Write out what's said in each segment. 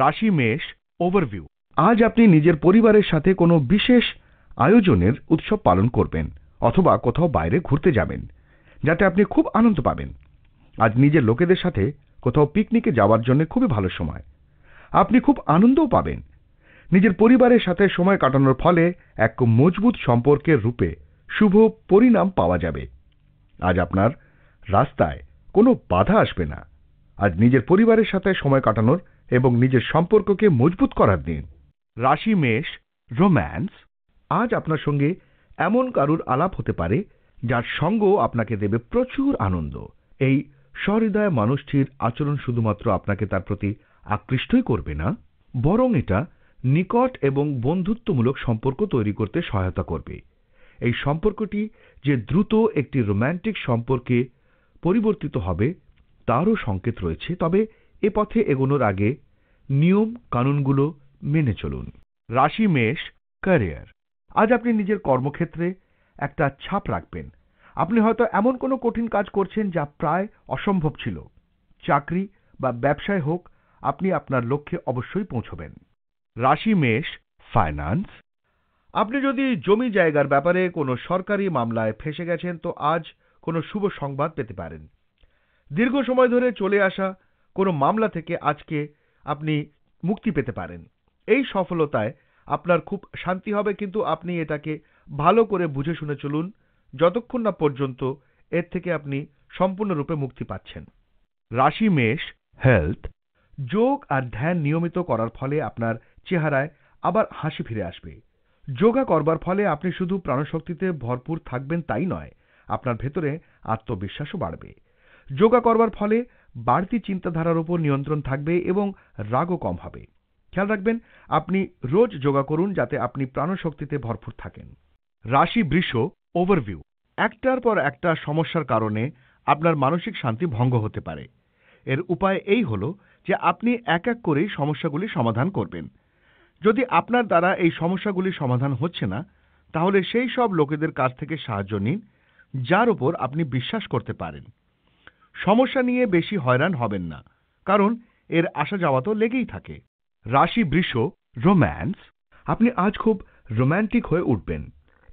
রাশি মেষ ওভারভিউ আজ আপনি নিজের পরিবারের সাথে কোনো বিশেষ আয়োজনের উৎসব পালন করবেন অথবা কোথাও বাইরে ঘুরতে যাবেন যাতে আপনি খুব আনন্দ পাবেন আজ নিজের লোকেদের সাথে কোথাও পিকনিকে যাওয়ার জন্য খুবই ভালো সময় আপনি খুব আনন্দও পাবেন নিজের পরিবারের সাথে সময় কাটানোর ফলে এক মজবুত সম্পর্কের রূপে শুভ পরিণাম পাওয়া যাবে আজ আপনার রাস্তায় কোনো বাধা আসবে না আজ নিজের পরিবারের সাথে সময় কাটানোর এবং নিজের সম্পর্ককে মজবুত করার দিন রাশি মেষ রোম্যান্স আজ আপনার সঙ্গে এমন কারুর আলাপ হতে পারে যার সঙ্গ আপনাকে দেবে প্রচুর আনন্দ এই সহৃদয় মানুষটির আচরণ শুধুমাত্র আপনাকে তার প্রতি আকৃষ্টই করবে না বরং এটা নিকট এবং বন্ধুত্বমূলক সম্পর্ক তৈরি করতে সহায়তা করবে এই সম্পর্কটি যে দ্রুত একটি রোম্যান্টিক সম্পর্কে পরিবর্তিত হবে তারও সংকেত রয়েছে তবে এ পথে এগোনোর আগে নিয়ম কানুনগুলো মেনে চলুন রাশি মেষ ক্যারিয়ার আজ আপনি নিজের কর্মক্ষেত্রে একটা ছাপ রাখবেন আপনি হয়তো এমন কোনো কঠিন কাজ করছেন যা প্রায় অসম্ভব ছিল চাকরি বা ব্যবসায় হোক আপনি আপনার লক্ষ্যে অবশ্যই পৌঁছবেন রাশি মেষ ফাইন্যান্স আপনি যদি জমি জায়গার ব্যাপারে কোনো সরকারি মামলায় ফেসে গেছেন তো আজ কোনো শুভ সংবাদ পেতে পারেন দীর্ঘ সময় ধরে চলে আসা কোনো মামলা থেকে আজকে আপনি মুক্তি পেতে পারেন এই সফলতায় আপনার খুব শান্তি হবে কিন্তু আপনি এটাকে ভালো করে বুঝে শুনে চলুন যতক্ষণ না পর্যন্ত এর থেকে আপনি সম্পূর্ণরূপে মুক্তি পাচ্ছেন রাশি মেষ হেলথ যোগ আর ধ্যান নিয়মিত করার ফলে আপনার চেহারায় আবার হাসি ফিরে আসবে যোগা করবার ফলে আপনি শুধু প্রাণশক্তিতে ভরপুর থাকবেন তাই নয় আপনার ভেতরে আত্মবিশ্বাসও বাড়বে যোগা করবার ফলে বাড়তি চিন্তাধারার উপর নিয়ন্ত্রণ থাকবে এবং রাগও কম হবে খেয়াল রাখবেন আপনি রোজ যোগা করুন যাতে আপনি প্রাণশক্তিতে ভরপুর থাকেন রাশি বৃষ ওভারভিউ একটার পর একটা সমস্যার কারণে আপনার মানসিক শান্তি ভঙ্গ হতে পারে এর উপায় এই হল যে আপনি এক এক করেই সমস্যাগুলি সমাধান করবেন যদি আপনার দ্বারা এই সমস্যাগুলি সমাধান হচ্ছে না তাহলে সেই সব লোকেদের কাছ থেকে সাহায্য নিন যার উপর আপনি বিশ্বাস করতে পারেন সমস্যা নিয়ে বেশি হয়রান হবেন না কারণ এর আসা যাওয়া তো লেগেই থাকে রাশি বৃষ রোম্যান্স আপনি আজ খুব রোম্যান্টিক হয়ে উঠবেন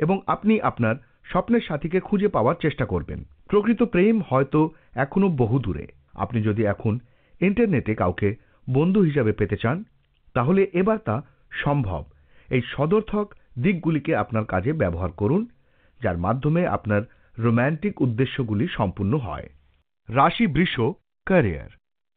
এবং আপনি আপনার স্বপ্নের সাথীকে খুঁজে পাওয়ার চেষ্টা করবেন প্রকৃত প্রেম হয়তো এখনও বহু দূরে আপনি যদি এখন ইন্টারনেটে কাউকে বন্ধু হিসাবে পেতে চান তাহলে এবার তা সম্ভব এই সদর্থক দিকগুলিকে আপনার কাজে ব্যবহার করুন যার মাধ্যমে আপনার রোম্যান্টিক উদ্দেশ্যগুলি সম্পূর্ণ হয় রাশি বৃষ ক্যারিয়ার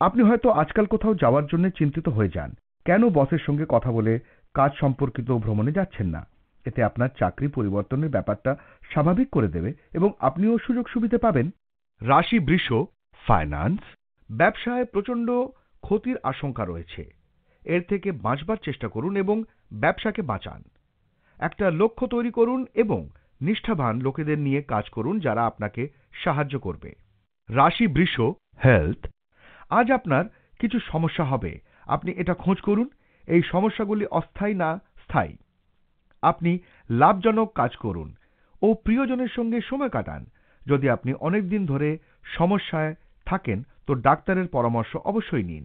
আপনি হয়তো আজকাল কোথাও যাওয়ার জন্য চিন্তিত হয়ে যান কেন বসের সঙ্গে কথা বলে কাজ সম্পর্কিত ভ্রমণে যাচ্ছেন না এতে আপনার চাকরি পরিবর্তনের ব্যাপারটা স্বাভাবিক করে দেবে এবং আপনিও সুযোগ সুবিধে পাবেন রাশি বৃষ ফাইন্যান্স ব্যবসায় প্রচণ্ড ক্ষতির আশঙ্কা রয়েছে এর থেকে বাঁচবার চেষ্টা করুন এবং ব্যবসাকে বাঁচান একটা লক্ষ্য তৈরি করুন এবং নিষ্ঠাবান লোকেদের নিয়ে কাজ করুন যারা আপনাকে সাহায্য করবে রাশি বৃষ হেলথ আজ আপনার কিছু সমস্যা হবে আপনি এটা খোঁজ করুন এই সমস্যাগুলি অস্থায়ী না স্থায়ী আপনি লাভজনক কাজ করুন ও প্রিয়জনের সঙ্গে সময় কাটান যদি আপনি অনেক দিন ধরে সমস্যায় থাকেন তো ডাক্তারের পরামর্শ অবশ্যই নিন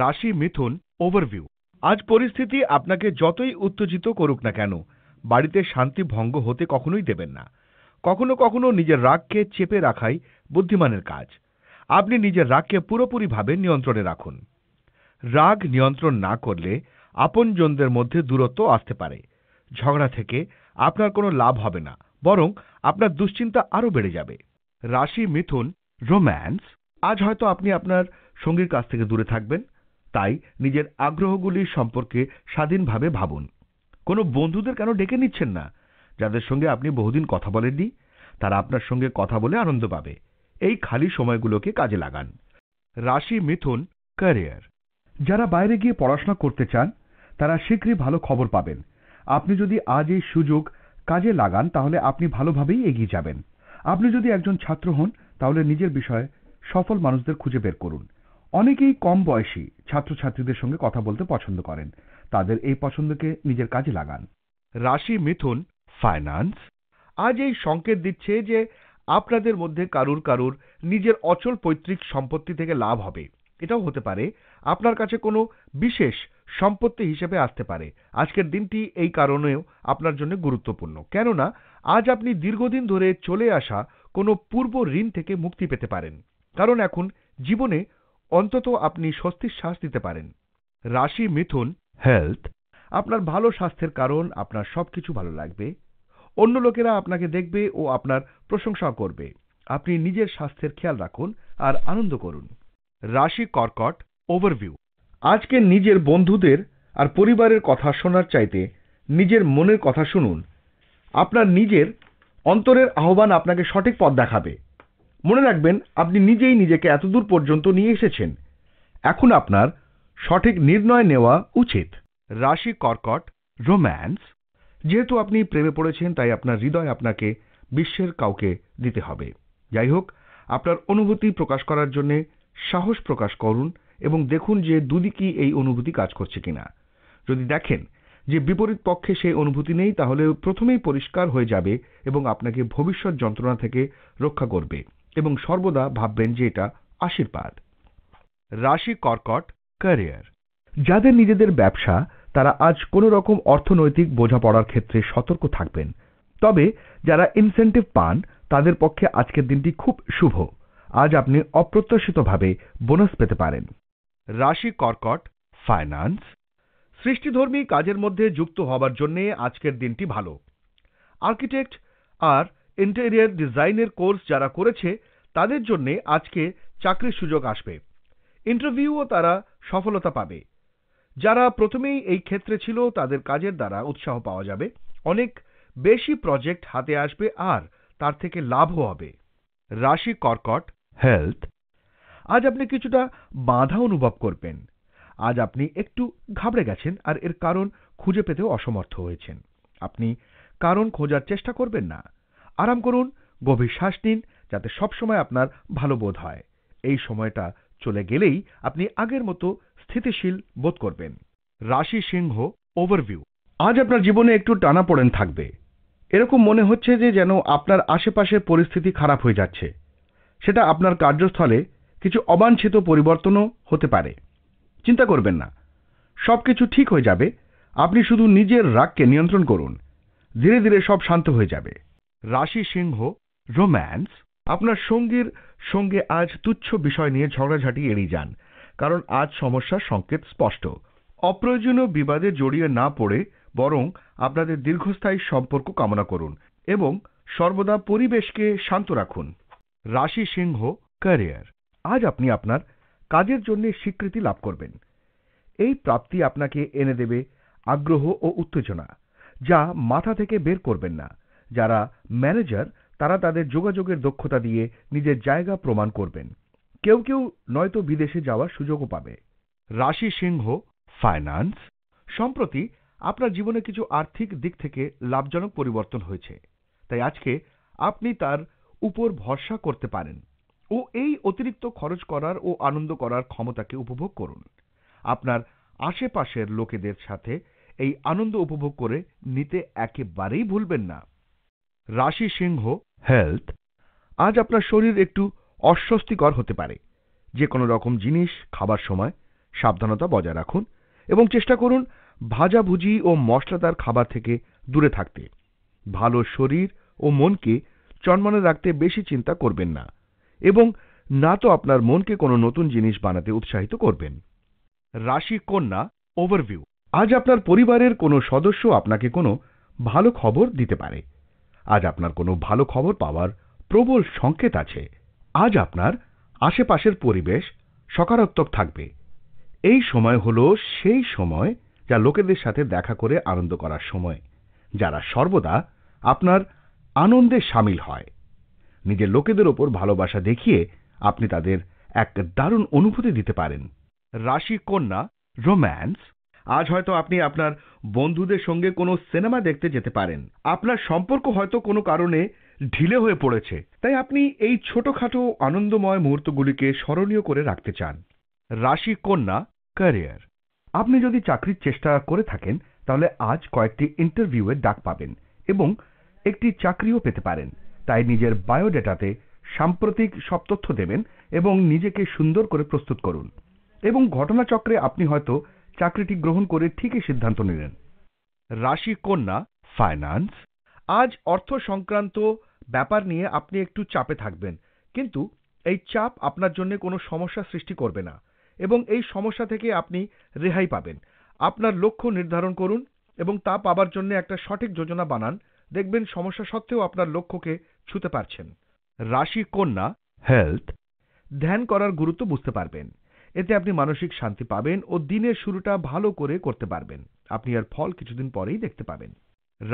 রাশি মিথুন ওভারভিউ আজ পরিস্থিতি আপনাকে যতই উত্তেজিত করুক না কেন বাড়িতে শান্তি ভঙ্গ হতে কখনোই দেবেন না কখনো কখনো নিজের রাগকে চেপে রাখাই বুদ্ধিমানের কাজ আপনি নিজের রাগকে পুরোপুরিভাবে নিয়ন্ত্রণে রাখুন রাগ নিয়ন্ত্রণ না করলে আপনজনদের মধ্যে দূরত্ব আসতে পারে ঝগড়া থেকে আপনার কোনো লাভ হবে না বরং আপনার দুশ্চিন্তা আরও বেড়ে যাবে রাশি মিথুন রোম্যান্স আজ হয়তো আপনি আপনার সঙ্গীর কাছ থেকে দূরে থাকবেন তাই নিজের আগ্রহগুলি সম্পর্কে স্বাধীনভাবে ভাবুন কোনো বন্ধুদের কেন ডেকে নিচ্ছেন না যাদের সঙ্গে আপনি বহুদিন কথা বলেননি তারা আপনার সঙ্গে কথা বলে আনন্দ পাবে এই খালি সময়গুলোকে কাজে লাগান রাশি মিথুন ক্যারিয়ার যারা বাইরে গিয়ে পড়াশোনা করতে চান তারা শীঘ্রই ভালো খবর পাবেন আপনি যদি আজ এই সুযোগ কাজে লাগান তাহলে আপনি ভালোভাবেই এগিয়ে যাবেন আপনি যদি একজন ছাত্র হন তাহলে নিজের বিষয়ে সফল মানুষদের খুঁজে বের করুন অনেকেই কম বয়সী ছাত্রছাত্রীদের সঙ্গে কথা বলতে পছন্দ করেন তাদের এই পছন্দকে নিজের কাজে লাগান রাশি মিথুন ফাইন্যান্স আজ এই সংকেত দিচ্ছে যে আপনাদের মধ্যে কারুর কারুর নিজের অচল পৈতৃক সম্পত্তি থেকে লাভ হবে এটাও হতে পারে আপনার কাছে কোনো বিশেষ সম্পত্তি হিসেবে আসতে পারে আজকের দিনটি এই কারণেও আপনার জন্য গুরুত্বপূর্ণ কেননা আজ আপনি দীর্ঘদিন ধরে চলে আসা কোনো পূর্ব ঋণ থেকে মুক্তি পেতে পারেন কারণ এখন জীবনে অন্তত আপনি স্বস্তির শ্বাস দিতে পারেন রাশি মিথুন হেলথ আপনার ভালো স্বাস্থ্যের কারণ আপনার সবকিছু ভালো লাগবে অন্য লোকেরা আপনাকে দেখবে ও আপনার প্রশংসা করবে আপনি নিজের স্বাস্থ্যের খেয়াল রাখুন আর আনন্দ করুন রাশি কর্কট ওভারভিউ আজকে নিজের বন্ধুদের আর পরিবারের কথা শোনার চাইতে নিজের মনের কথা শুনুন আপনার নিজের অন্তরের আহ্বান আপনাকে সঠিক পথ দেখাবে মনে রাখবেন আপনি নিজেই নিজেকে এতদূর পর্যন্ত নিয়ে এসেছেন এখন আপনার সঠিক নির্ণয় নেওয়া উচিত রাশি কর্কট রোম্যান্স যেহেতু আপনি প্রেমে পড়েছেন তাই আপনার হৃদয় আপনাকে বিশ্বের কাউকে দিতে হবে যাই হোক আপনার অনুভূতি প্রকাশ করার জন্য সাহস প্রকাশ করুন এবং দেখুন যে দুদিকই এই অনুভূতি কাজ করছে কিনা যদি দেখেন যে বিপরীত পক্ষে সেই অনুভূতি নেই তাহলে প্রথমেই পরিষ্কার হয়ে যাবে এবং আপনাকে ভবিষ্যৎ যন্ত্রণা থেকে রক্ষা করবে এবং সর্বদা ভাববেন যে এটা আশীর্বাদ রাশি কর্কট ক্যারিয়ার যাদের নিজেদের ব্যবসা তারা আজ কোনো রকম অর্থনৈতিক বোঝাপড়ার ক্ষেত্রে সতর্ক থাকবেন তবে যারা ইনসেন্টিভ পান তাদের পক্ষে আজকের দিনটি খুব শুভ আজ আপনি অপ্রত্যাশিতভাবে বোনাস পেতে পারেন রাশি কর্কট ফাইন্যান্স সৃষ্টিধর্মী কাজের মধ্যে যুক্ত হবার জন্য আজকের দিনটি ভালো আর্কিটেক্ট আর ইন্টেরিয়ার ডিজাইনের কোর্স যারা করেছে তাদের জন্যে আজকে চাকরির সুযোগ আসবে ইন্টারভিউও তারা সফলতা পাবে যারা প্রথমেই এই ক্ষেত্রে ছিল তাদের কাজের দ্বারা উৎসাহ পাওয়া যাবে অনেক বেশি প্রজেক্ট হাতে আসবে আর তার থেকে লাভও হবে রাশি কর্কট হেলথ আজ আপনি কিছুটা বাধা অনুভব করবেন আজ আপনি একটু ঘাবড়ে গেছেন আর এর কারণ খুঁজে পেতেও অসমর্থ হয়েছেন আপনি কারণ খোঁজার চেষ্টা করবেন না আরাম করুন গভীর শ্বাস নিন যাতে সবসময় আপনার ভালো বোধ হয় এই সময়টা চলে গেলেই আপনি আগের মতো স্থিতিশীল বোধ করবেন রাশি সিংহ ওভারভিউ আজ আপনার জীবনে একটু টানা পড়েন থাকবে এরকম মনে হচ্ছে যে যেন আপনার আশেপাশের পরিস্থিতি খারাপ হয়ে যাচ্ছে সেটা আপনার কার্যস্থলে কিছু অবাঞ্ছিত পরিবর্তনও হতে পারে চিন্তা করবেন না সব কিছু ঠিক হয়ে যাবে আপনি শুধু নিজের রাগকে নিয়ন্ত্রণ করুন ধীরে ধীরে সব শান্ত হয়ে যাবে রাশি সিংহ রোম্যান্স আপনার সঙ্গীর সঙ্গে আজ তুচ্ছ বিষয় নিয়ে ঝগড়াঝাটি এড়িয়ে যান কারণ আজ সমস্যার সংকেত স্পষ্ট অপ্রয়োজনীয় বিবাদে জড়িয়ে না পড়ে বরং আপনাদের দীর্ঘস্থায়ী সম্পর্ক কামনা করুন এবং সর্বদা পরিবেশকে শান্ত রাখুন রাশি সিংহ ক্যারিয়ার আজ আপনি আপনার কাজের জন্য স্বীকৃতি লাভ করবেন এই প্রাপ্তি আপনাকে এনে দেবে আগ্রহ ও উত্তেজনা যা মাথা থেকে বের করবেন না যারা ম্যানেজার তারা তাদের যোগাযোগের দক্ষতা দিয়ে নিজের জায়গা প্রমাণ করবেন কেউ কেউ নয়তো বিদেশে যাওয়ার সুযোগও পাবে রাশি সিংহ ফাইন্যান্স সম্প্রতি আপনার জীবনে কিছু আর্থিক দিক থেকে লাভজনক পরিবর্তন হয়েছে তাই আজকে আপনি তার উপর ভরসা করতে পারেন ও এই অতিরিক্ত খরচ করার ও আনন্দ করার ক্ষমতাকে উপভোগ করুন আপনার আশেপাশের লোকেদের সাথে এই আনন্দ উপভোগ করে নিতে একেবারেই ভুলবেন না রাশি সিংহ হেলথ আজ আপনার শরীর একটু অস্বস্তিকর হতে পারে যে কোনো রকম জিনিস খাবার সময় সাবধানতা বজায় রাখুন এবং চেষ্টা করুন ভাজাভুজি ও মশলাদার খাবার থেকে দূরে থাকতে ভালো শরীর ও মনকে চনমনে রাখতে বেশি চিন্তা করবেন না এবং না তো আপনার মনকে কোনো নতুন জিনিস বানাতে উৎসাহিত করবেন রাশি কন্যা ওভারভিউ আজ আপনার পরিবারের কোনো সদস্য আপনাকে কোনো ভালো খবর দিতে পারে আজ আপনার কোনো ভালো খবর পাওয়ার প্রবল সংকেত আছে আজ আপনার আশেপাশের পরিবেশ সকারাত্মক থাকবে এই সময় হল সেই সময় যা লোকেদের সাথে দেখা করে আনন্দ করার সময় যারা সর্বদা আপনার আনন্দে সামিল হয় নিজের লোকেদের ওপর ভালোবাসা দেখিয়ে আপনি তাদের এক দারুণ অনুভূতি দিতে পারেন রাশি কন্যা রোম্যান্স আজ হয়তো আপনি আপনার বন্ধুদের সঙ্গে কোনো সিনেমা দেখতে যেতে পারেন আপনার সম্পর্ক হয়তো কোনো কারণে ঢিলে হয়ে পড়েছে তাই আপনি এই ছোটখাটো আনন্দময় মুহূর্তগুলিকে স্মরণীয় করে রাখতে চান রাশি কন্যা ক্যারিয়ার আপনি যদি চাকরির চেষ্টা করে থাকেন তাহলে আজ কয়েকটি ইন্টারভিউয়ের ডাক পাবেন এবং একটি চাকরিও পেতে পারেন তাই নিজের বায়োডেটাতে সাম্প্রতিক সব তথ্য দেবেন এবং নিজেকে সুন্দর করে প্রস্তুত করুন এবং ঘটনাচক্রে আপনি হয়তো চাকরিটি গ্রহণ করে ঠিকই সিদ্ধান্ত নিলেন রাশি কন্যা ফাইন্যান্স আজ অর্থ সংক্রান্ত ব্যাপার নিয়ে আপনি একটু চাপে থাকবেন কিন্তু এই চাপ আপনার জন্য কোনো সমস্যা সৃষ্টি করবে না এবং এই সমস্যা থেকে আপনি রেহাই পাবেন আপনার লক্ষ্য নির্ধারণ করুন এবং তা পাবার জন্য একটা সঠিক যোজনা বানান দেখবেন সমস্যা সত্ত্বেও আপনার লক্ষ্যকে ছুতে পারছেন রাশি কন্যা হেলথ ধ্যান করার গুরুত্ব বুঝতে পারবেন এতে আপনি মানসিক শান্তি পাবেন ও দিনের শুরুটা ভালো করে করতে পারবেন আপনি আর ফল কিছুদিন পরেই দেখতে পাবেন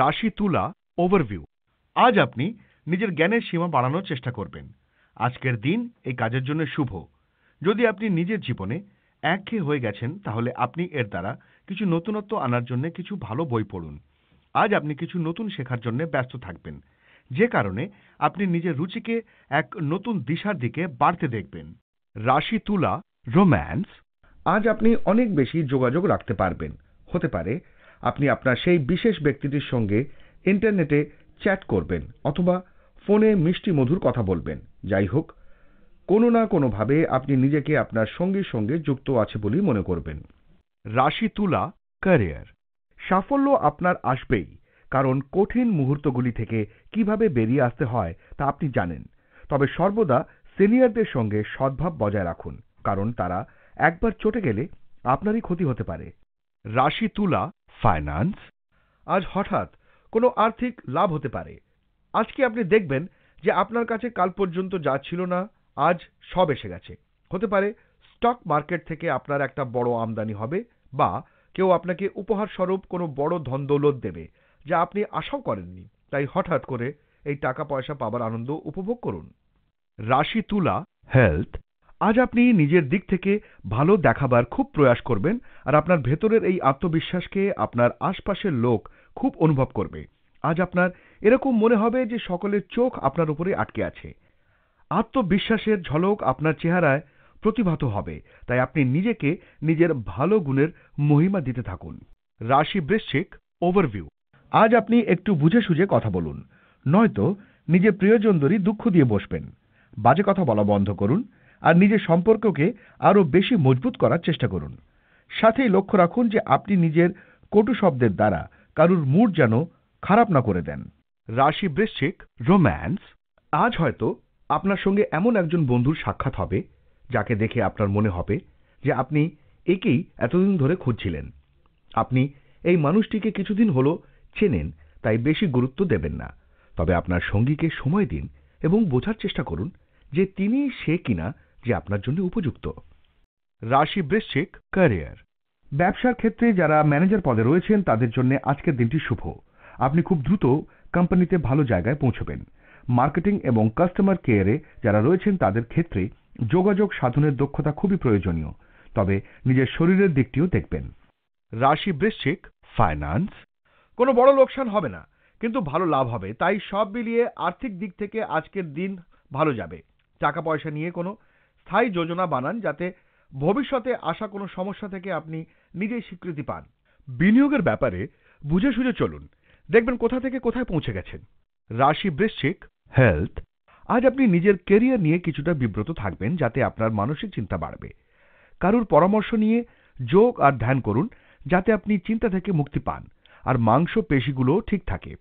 রাশি তুলা ওভারভিউ আজ আপনি নিজের জ্ঞানের সীমা বাড়ানোর চেষ্টা করবেন আজকের দিন এই কাজের জন্য শুভ যদি আপনি নিজের জীবনে একঘে হয়ে গেছেন তাহলে আপনি এর দ্বারা কিছু নতুনত্ব আনার জন্য কিছু ভালো বই পড়ুন আজ আপনি কিছু নতুন শেখার জন্য ব্যস্ত থাকবেন যে কারণে আপনি নিজের রুচিকে এক নতুন দিশার দিকে বাড়তে দেখবেন রাশি তুলা রোম্যান্স আজ আপনি অনেক বেশি যোগাযোগ রাখতে পারবেন হতে পারে আপনি আপনার সেই বিশেষ ব্যক্তিটির সঙ্গে ইন্টারনেটে চ্যাট করবেন অথবা ফোনে মিষ্টি মধুর কথা বলবেন যাই হোক কোনো না কোনোভাবে আপনি নিজেকে আপনার সঙ্গীর সঙ্গে যুক্ত আছে বলেই মনে করবেন রাশি তুলা ক্যারিয়ার সাফল্য আপনার আসবেই কারণ কঠিন মুহূর্তগুলি থেকে কিভাবে বেরিয়ে আসতে হয় তা আপনি জানেন তবে সর্বদা সিনিয়রদের সঙ্গে সদ্ভাব বজায় রাখুন কারণ তারা একবার চটে গেলে আপনারই ক্ষতি হতে পারে রাশি তুলা ফাইন্যান্স আজ হঠাৎ কোনো আর্থিক লাভ হতে পারে আজকে আপনি দেখবেন যে আপনার কাছে কাল পর্যন্ত যা ছিল না আজ সব এসে গেছে হতে পারে স্টক মার্কেট থেকে আপনার একটা বড় আমদানি হবে বা কেউ আপনাকে উপহার স্বরূপ কোনো বড় ধন দেবে যা আপনি আশাও করেননি তাই হঠাৎ করে এই টাকা পয়সা পাবার আনন্দ উপভোগ করুন রাশি তুলা হেলথ আজ আপনি নিজের দিক থেকে ভালো দেখাবার খুব প্রয়াস করবেন আর আপনার ভেতরের এই আত্মবিশ্বাসকে আপনার আশপাশের লোক খুব অনুভব করবে আজ আপনার এরকম মনে হবে যে সকলের চোখ আপনার উপরে আটকে আছে আত্মবিশ্বাসের ঝলক আপনার চেহারায় প্রতিভাত হবে তাই আপনি নিজেকে নিজের ভালো গুণের মহিমা দিতে থাকুন রাশি বৃশ্চিক ওভারভিউ আজ আপনি একটু বুঝে সুঝে কথা বলুন নয়তো নিজের প্রিয়জনদেরই দুঃখ দিয়ে বসবেন বাজে কথা বলা বন্ধ করুন আর নিজের সম্পর্ককে আরও বেশি মজবুত করার চেষ্টা করুন সাথেই লক্ষ্য রাখুন যে আপনি নিজের কটু শব্দের দ্বারা কারুর মুড যেন খারাপ না করে দেন রাশি বৃশ্চিক রোম্যান্স আজ হয়তো আপনার সঙ্গে এমন একজন বন্ধুর সাক্ষাৎ হবে যাকে দেখে আপনার মনে হবে যে আপনি একেই এতদিন ধরে খুঁজছিলেন আপনি এই মানুষটিকে কিছুদিন হলো চেনেন তাই বেশি গুরুত্ব দেবেন না তবে আপনার সঙ্গীকে সময় দিন এবং বোঝার চেষ্টা করুন যে তিনি সে কিনা যে আপনার জন্য উপযুক্ত রাশি বৃশ্চিক ক্যারিয়ার ব্যবসার ক্ষেত্রে যারা ম্যানেজার পদে রয়েছেন তাদের জন্য আজকের দিনটি শুভ আপনি খুব দ্রুত কোম্পানিতে ভালো জায়গায় পৌঁছবেন মার্কেটিং এবং কাস্টমার কেয়ারে যারা রয়েছেন তাদের ক্ষেত্রে যোগাযোগ সাধনের দক্ষতা খুবই প্রয়োজনীয় তবে নিজের শরীরের দিকটিও দেখবেন রাশি বৃশ্চিক ফাইন্যান্স কোনো বড় লোকসান হবে না কিন্তু ভালো লাভ হবে তাই সব মিলিয়ে আর্থিক দিক থেকে আজকের দিন ভালো যাবে টাকা পয়সা নিয়ে কোনো স্থায়ী যোজনা বানান যাতে ভবিষ্যতে আসা কোনো সমস্যা থেকে আপনি নিজেই স্বীকৃতি পান বিনিয়োগের ব্যাপারে বুঝে সুঝে চলুন দেখবেন কোথা থেকে কোথায় পৌঁছে গেছেন রাশি বৃশ্চিক হেলথ আজ আপনি নিজের কেরিয়ার নিয়ে কিছুটা বিব্রত থাকবেন যাতে আপনার মানসিক চিন্তা বাড়বে কারুর পরামর্শ নিয়ে যোগ আর ধ্যান করুন যাতে আপনি চিন্তা থেকে মুক্তি পান আর মাংস পেশিগুলো ঠিক থাকে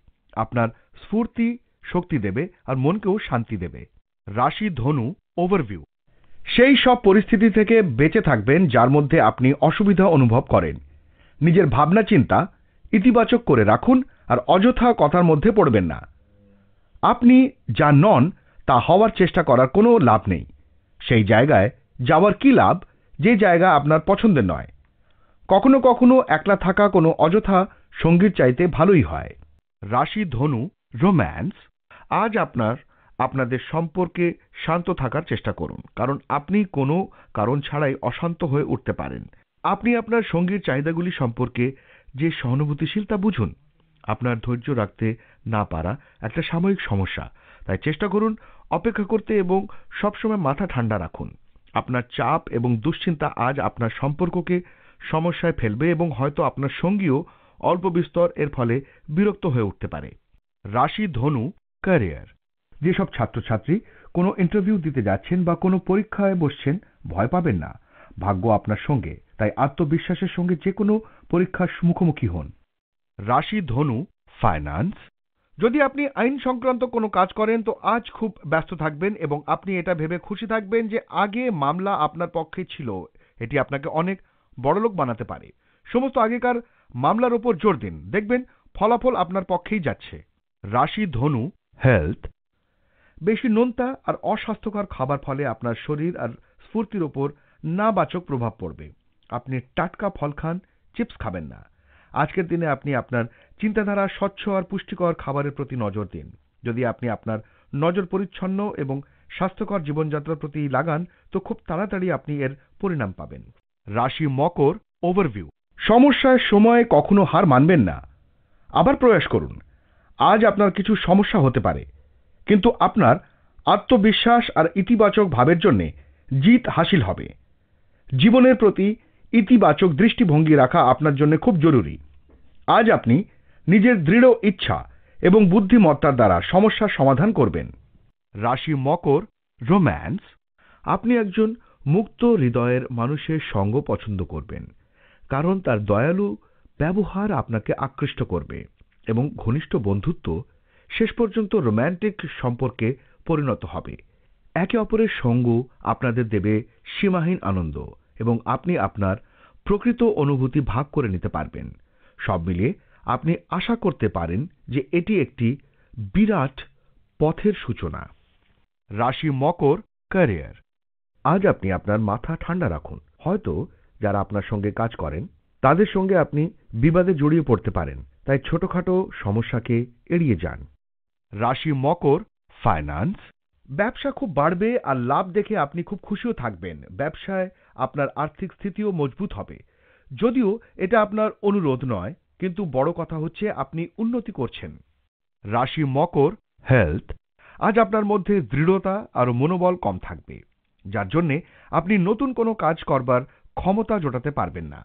আপনার স্ফূর্তি শক্তি দেবে আর মনকেও শান্তি দেবে রাশি ধনু ওভারভিউ সেই সব পরিস্থিতি থেকে বেঁচে থাকবেন যার মধ্যে আপনি অসুবিধা অনুভব করেন নিজের ভাবনা চিন্তা ইতিবাচক করে রাখুন আর অযথা কথার মধ্যে পড়বেন না আপনি যা নন তা হওয়ার চেষ্টা করার কোনো লাভ নেই সেই জায়গায় যাওয়ার কি লাভ যে জায়গা আপনার পছন্দের নয় কখনো কখনো একলা থাকা কোনো অযথা সঙ্গীর চাইতে ভালোই হয় রাশি ধনু রোম্যান্স আজ আপনার আপনাদের সম্পর্কে শান্ত থাকার চেষ্টা করুন কারণ আপনি কোনো কারণ ছাড়াই অশান্ত হয়ে উঠতে পারেন আপনি আপনার সঙ্গীর চাহিদাগুলি সম্পর্কে যে সহানুভূতিশীল তা বুঝুন আপনার ধৈর্য রাখতে না পারা একটা সাময়িক সমস্যা তাই চেষ্টা করুন অপেক্ষা করতে এবং সবসময় মাথা ঠান্ডা রাখুন আপনার চাপ এবং দুশ্চিন্তা আজ আপনার সম্পর্ককে সমস্যায় ফেলবে এবং হয়তো আপনার সঙ্গীও অল্প বিস্তর এর ফলে বিরক্ত হয়ে উঠতে পারে রাশি ধনু ক্যারিয়ার যেসব ছাত্রছাত্রী কোনো ইন্টারভিউ দিতে যাচ্ছেন বা কোনো পরীক্ষায় বসছেন ভয় পাবেন না ভাগ্য আপনার সঙ্গে তাই আত্মবিশ্বাসের সঙ্গে যে কোনো পরীক্ষার মুখোমুখি হন রাশি ধনু ফাইন্যান্স যদি আপনি আইন সংক্রান্ত কোনো কাজ করেন তো আজ খুব ব্যস্ত থাকবেন এবং আপনি এটা ভেবে খুশি থাকবেন যে আগে মামলা আপনার পক্ষে ছিল এটি আপনাকে অনেক বড়লোক বানাতে পারে সমস্ত আগেকার মামলার ওপর জোর দিন দেখবেন ফলাফল আপনার পক্ষেই যাচ্ছে রাশি ধনু হেলথ বেশি নোনতা আর অস্বাস্থ্যকর খাবার ফলে আপনার শরীর আর স্ফূর্তির ওপর নাবাচক প্রভাব পড়বে আপনি টাটকা ফল খান চিপস খাবেন না আজকের দিনে আপনি আপনার চিন্তাধারা স্বচ্ছ আর পুষ্টিকর খাবারের প্রতি নজর দিন যদি আপনি আপনার নজর পরিচ্ছন্ন এবং স্বাস্থ্যকর জীবনযাত্রার প্রতি লাগান তো খুব তাড়াতাড়ি আপনি এর পরিণাম পাবেন রাশি মকর ওভারভিউ সমস্যার সময় কখনো হার মানবেন না আবার প্রয়াস করুন আজ আপনার কিছু সমস্যা হতে পারে কিন্তু আপনার আত্মবিশ্বাস আর ইতিবাচক ভাবের জন্যে জিত হাসিল হবে জীবনের প্রতি ইতিবাচক দৃষ্টিভঙ্গি রাখা আপনার জন্য খুব জরুরি আজ আপনি নিজের দৃঢ় ইচ্ছা এবং বুদ্ধিমত্তার দ্বারা সমস্যার সমাধান করবেন রাশি মকর রোম্যান্স আপনি একজন মুক্ত হৃদয়ের মানুষের সঙ্গ পছন্দ করবেন কারণ তার দয়ালু ব্যবহার আপনাকে আকৃষ্ট করবে এবং ঘনিষ্ঠ বন্ধুত্ব শেষ পর্যন্ত রোম্যান্টিক সম্পর্কে পরিণত হবে একে অপরের সঙ্গ আপনাদের দেবে সীমাহীন আনন্দ এবং আপনি আপনার প্রকৃত অনুভূতি ভাগ করে নিতে পারবেন সব মিলিয়ে আপনি আশা করতে পারেন যে এটি একটি বিরাট পথের সূচনা রাশি মকর ক্যারিয়ার আজ আপনি আপনার মাথা ঠান্ডা রাখুন হয়তো যারা আপনার সঙ্গে কাজ করেন তাদের সঙ্গে আপনি বিবাদে জড়িয়ে পড়তে পারেন তাই ছোটখাটো সমস্যাকে এড়িয়ে যান রাশি মকর ফাইন্যান্স ব্যবসা খুব বাড়বে আর লাভ দেখে আপনি খুব খুশিও থাকবেন ব্যবসায় আপনার আর্থিক স্থিতিও মজবুত হবে যদিও এটা আপনার অনুরোধ নয় কিন্তু বড় কথা হচ্ছে আপনি উন্নতি করছেন রাশি মকর হেলথ আজ আপনার মধ্যে দৃঢ়তা আর মনোবল কম থাকবে যার জন্যে আপনি নতুন কোনো কাজ করবার ক্ষমতা জোটাতে পারবেন না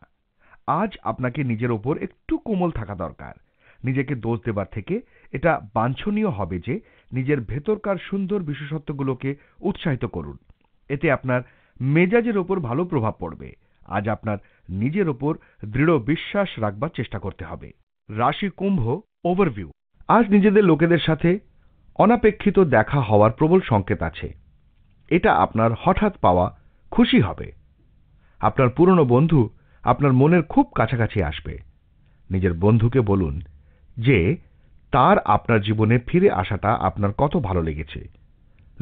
আজ আপনাকে নিজের ওপর একটু কোমল থাকা দরকার নিজেকে দোষ দেবার থেকে এটা বাঞ্ছনীয় হবে যে নিজের ভেতরকার সুন্দর বিশেষত্বগুলোকে উৎসাহিত করুন এতে আপনার মেজাজের ওপর ভালো প্রভাব পড়বে আজ আপনার নিজের ওপর দৃঢ় বিশ্বাস রাখবার চেষ্টা করতে হবে রাশি কুম্ভ ওভারভিউ আজ নিজেদের লোকেদের সাথে অনাপেক্ষিত দেখা হওয়ার প্রবল সংকেত আছে এটা আপনার হঠাৎ পাওয়া খুশি হবে আপনার পুরনো বন্ধু আপনার মনের খুব কাছাকাছি আসবে নিজের বন্ধুকে বলুন যে তার আপনার জীবনে ফিরে আসাটা আপনার কত ভালো লেগেছে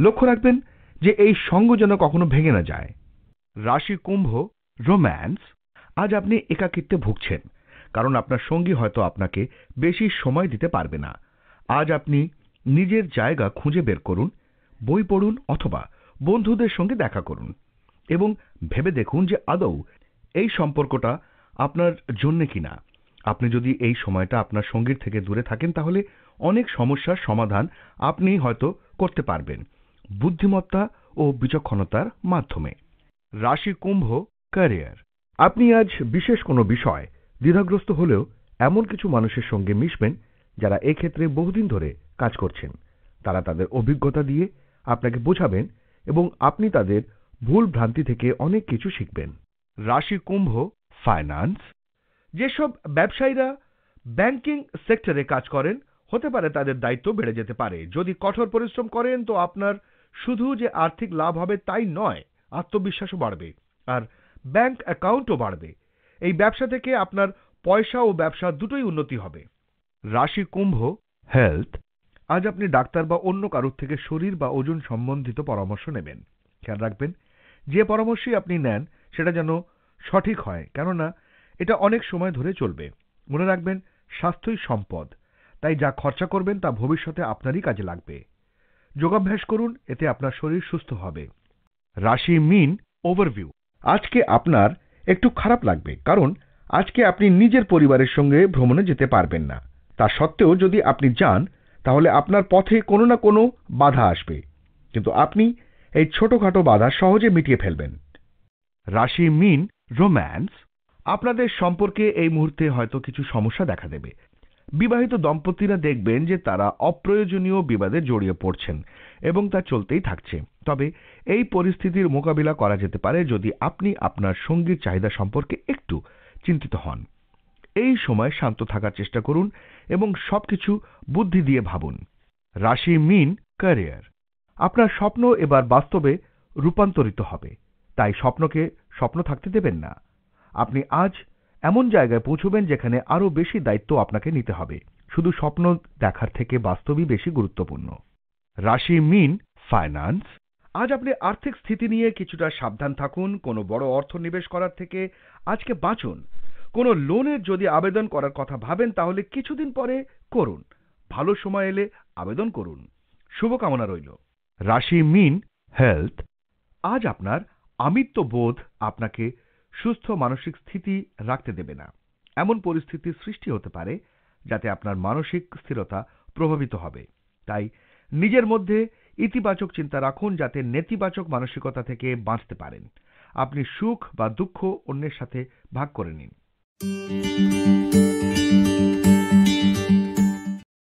লক্ষ্য রাখবেন যে এই সঙ্গ যেন কখনো ভেঙে না যায় রাশি কুম্ভ রোম্যান্স আজ আপনি একাকিত্বে ভুগছেন কারণ আপনার সঙ্গী হয়তো আপনাকে বেশি সময় দিতে পারবে না আজ আপনি নিজের জায়গা খুঁজে বের করুন বই পড়ুন অথবা বন্ধুদের সঙ্গে দেখা করুন এবং ভেবে দেখুন যে আদৌ এই সম্পর্কটা আপনার জন্যে কিনা আপনি যদি এই সময়টা আপনার সঙ্গীর থেকে দূরে থাকেন তাহলে অনেক সমস্যার সমাধান আপনি হয়তো করতে পারবেন বুদ্ধিমত্তা ও বিচক্ষণতার মাধ্যমে রাশি কুম্ভ ক্যারিয়ার আপনি আজ বিশেষ কোনো বিষয় দ্বিধাগ্রস্ত হলেও এমন কিছু মানুষের সঙ্গে মিশবেন যারা এক্ষেত্রে বহুদিন ধরে কাজ করছেন তারা তাদের অভিজ্ঞতা দিয়ে আপনাকে বোঝাবেন এবং আপনি তাদের ভুল ভ্রান্তি থেকে অনেক কিছু শিখবেন রাশি কুম্ভ ফাইন্যান্স যেসব ব্যবসায়ীরা ব্যাংকিং সেক্টরে কাজ করেন হতে পারে তাদের দায়িত্ব বেড়ে যেতে পারে যদি কঠোর পরিশ্রম করেন তো আপনার শুধু যে আর্থিক লাভ হবে তাই নয় আত্মবিশ্বাসও বাড়বে আর ব্যাংক অ্যাকাউন্টও বাড়বে এই ব্যবসা থেকে আপনার পয়সা ও ব্যবসা দুটোই উন্নতি হবে রাশি কুম্ভ হেলথ আজ আপনি ডাক্তার বা অন্য কারোর থেকে শরীর বা ওজন সম্বন্ধিত পরামর্শ নেবেন খেয়াল রাখবেন যে পরামর্শই আপনি নেন সেটা যেন সঠিক হয় কেননা এটা অনেক সময় ধরে চলবে মনে রাখবেন স্বাস্থ্যই সম্পদ তাই যা খরচা করবেন তা ভবিষ্যতে আপনারই কাজে লাগবে যোগাভ্যাস করুন এতে আপনার শরীর সুস্থ হবে রাশি মিন ওভারভিউ আজকে আপনার একটু খারাপ লাগবে কারণ আজকে আপনি নিজের পরিবারের সঙ্গে ভ্রমণে যেতে পারবেন না তা সত্ত্বেও যদি আপনি যান তাহলে আপনার পথে কোনো না কোনো বাধা আসবে কিন্তু আপনি এই ছোটখাটো বাধা সহজে মিটিয়ে ফেলবেন রাশি মিন রোম্যান্স আপনাদের সম্পর্কে এই মুহূর্তে হয়তো কিছু সমস্যা দেখা দেবে বিবাহিত দম্পতিরা দেখবেন যে তারা অপ্রয়োজনীয় বিবাদে জড়িয়ে পড়ছেন এবং তা চলতেই থাকছে তবে এই পরিস্থিতির মোকাবিলা করা যেতে পারে যদি আপনি আপনার সঙ্গীর চাহিদা সম্পর্কে একটু চিন্তিত হন এই সময় শান্ত থাকার চেষ্টা করুন এবং সবকিছু বুদ্ধি দিয়ে ভাবুন রাশি মিন ক্যারিয়ার আপনার স্বপ্ন এবার বাস্তবে রূপান্তরিত হবে তাই স্বপ্নকে স্বপ্ন থাকতে দেবেন না আপনি আজ এমন জায়গায় পৌঁছবেন যেখানে আরও বেশি দায়িত্ব আপনাকে নিতে হবে শুধু স্বপ্ন দেখার থেকে বাস্তবই বেশি গুরুত্বপূর্ণ রাশি মিন ফাইন্যান্স আজ আপনি আর্থিক স্থিতি নিয়ে কিছুটা সাবধান থাকুন কোনো বড় অর্থ নিবেশ করার থেকে আজকে বাঁচুন কোনো লোনের যদি আবেদন করার কথা ভাবেন তাহলে কিছুদিন পরে করুন ভালো সময় এলে আবেদন করুন শুভকামনা রইল রাশি মিন হেলথ আজ আপনার আমিত্ব বোধ আপনাকে সুস্থ মানসিক স্থিতি রাখতে দেবে না এমন পরিস্থিতির সৃষ্টি হতে পারে যাতে আপনার মানসিক স্থিরতা প্রভাবিত হবে তাই নিজের মধ্যে ইতিবাচক চিন্তা রাখুন যাতে নেতিবাচক মানসিকতা থেকে বাঁচতে পারেন আপনি সুখ বা দুঃখ অন্যের সাথে ভাগ করে নিন